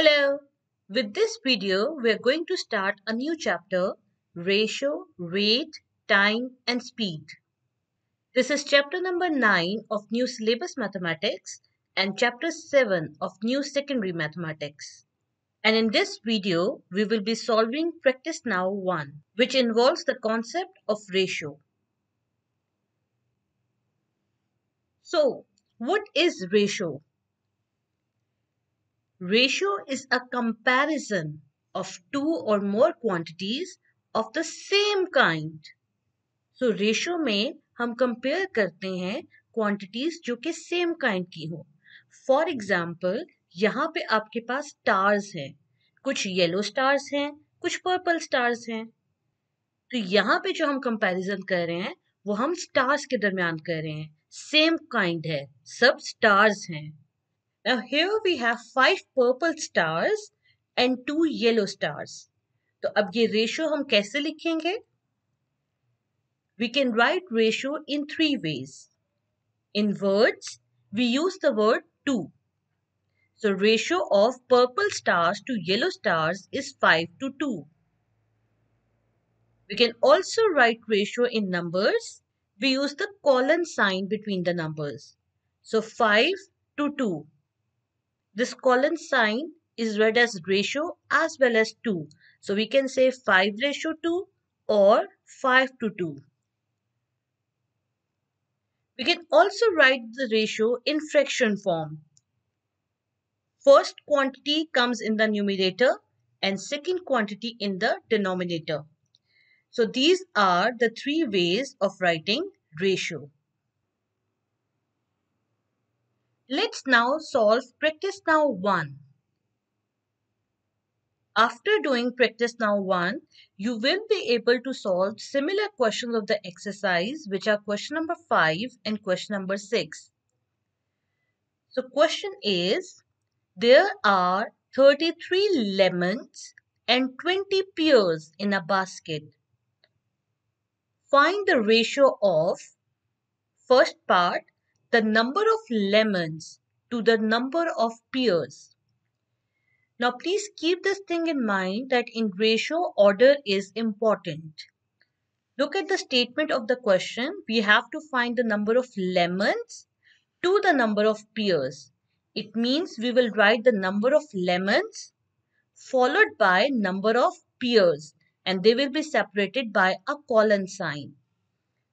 Hello! With this video, we're going to start a new chapter, Ratio, Rate, Time and Speed. This is chapter number 9 of New Syllabus Mathematics and chapter 7 of New Secondary Mathematics. And in this video, we will be solving practice now 1, which involves the concept of ratio. So, what is ratio? Ratio is a comparison of two or more quantities of the same kind. So so, में हम compare करते हैं quantities जो कि same kind की हो for example यहाँ पे आपके पास स्टार्स हैं कुछ येलो स्टार्स हैं कुछ पर्पल स्टार्स हैं तो यहाँ पे जो हम कंपैरिजन कर रहे हैं वो हम स्टार्स के दरमियान कर रहे हैं सेम काइंड है सब स्टार्स हैं Now here we have five purple stars and two yellow stars. So now we ratio hum kaise likhenge? We can write ratio in three ways. In words, we use the word 2. So ratio of purple stars to yellow stars is 5 to 2. We can also write ratio in numbers. We use the colon sign between the numbers. So 5 to 2. This colon sign is read as ratio as well as 2. So we can say 5 ratio 2 or 5 to 2. We can also write the ratio in fraction form. First quantity comes in the numerator and second quantity in the denominator. So these are the three ways of writing ratio. Let's now solve practice now 1. After doing practice now 1, you will be able to solve similar questions of the exercise which are question number 5 and question number 6. So question is, there are 33 lemons and 20 pears in a basket. Find the ratio of first part the number of lemons to the number of pears. Now please keep this thing in mind that in ratio order is important. Look at the statement of the question. We have to find the number of lemons to the number of pears. It means we will write the number of lemons followed by number of pears and they will be separated by a colon sign.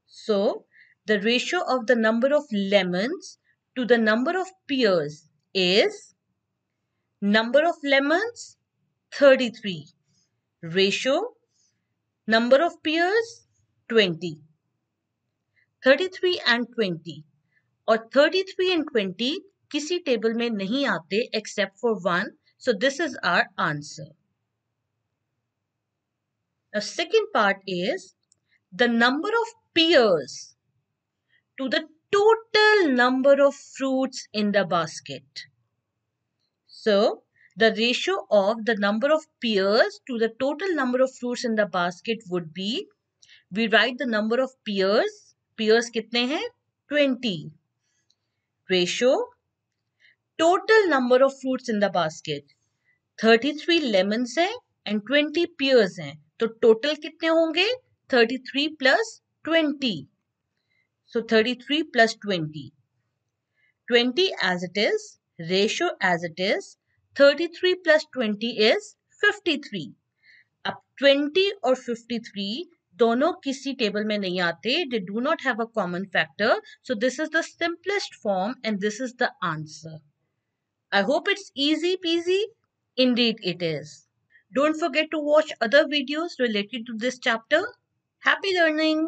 So the ratio of the number of lemons to the number of pears is number of lemons 33 ratio number of pears 20 33 and 20 or 33 and 20 किसी table में नहीं आते for one so this is our answer now second part is the number of peers to the total number of fruits in the basket. So, the ratio of the number of pears to the total number of fruits in the basket would be, we write the number of pears, pears kitne hai? 20. Ratio, total number of fruits in the basket. 33 lemons है and 20 pears हैं तो total कितने होंगे 33 plus 20 So 33 plus 20. 20 as it is, ratio as it is, 33 plus 20 is 53. Up 20 or 53, dono kisi table mein nahi aate, they do not have a common factor. So this is the simplest form and this is the answer. I hope it's easy peasy. Indeed it is. Don't forget to watch other videos related to this chapter. Happy learning!